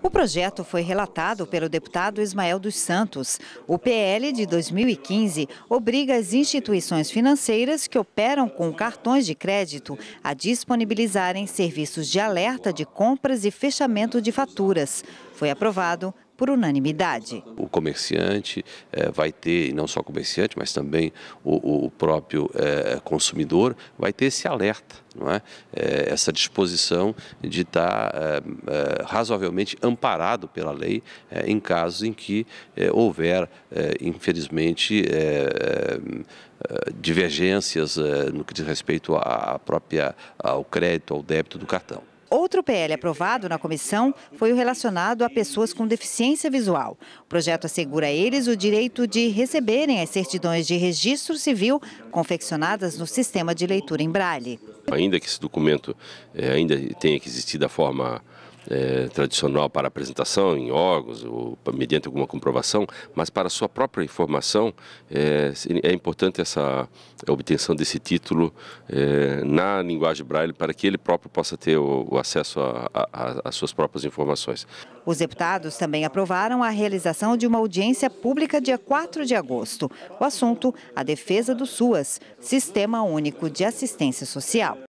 O projeto foi relatado pelo deputado Ismael dos Santos. O PL de 2015 obriga as instituições financeiras que operam com cartões de crédito a disponibilizarem serviços de alerta de compras e fechamento de faturas. Foi aprovado por unanimidade. O comerciante é, vai ter, e não só o comerciante, mas também o, o próprio é, consumidor, vai ter esse alerta, não é? é essa disposição de tá, estar razoavelmente amparado pela lei em casos em que houver, infelizmente, divergências no que diz respeito à própria, ao crédito, ao débito do cartão. Outro PL aprovado na comissão foi o relacionado a pessoas com deficiência visual. O projeto assegura a eles o direito de receberem as certidões de registro civil confeccionadas no sistema de leitura em braille. Ainda que esse documento eh, ainda tenha que existir da forma é, tradicional para apresentação em órgãos ou mediante alguma comprovação, mas para sua própria informação é, é importante essa obtenção desse título é, na linguagem braille para que ele próprio possa ter o, o acesso às suas próprias informações. Os deputados também aprovaram a realização de uma audiência pública dia 4 de agosto. O assunto, a defesa do SUAS, Sistema Único de Assistência Social.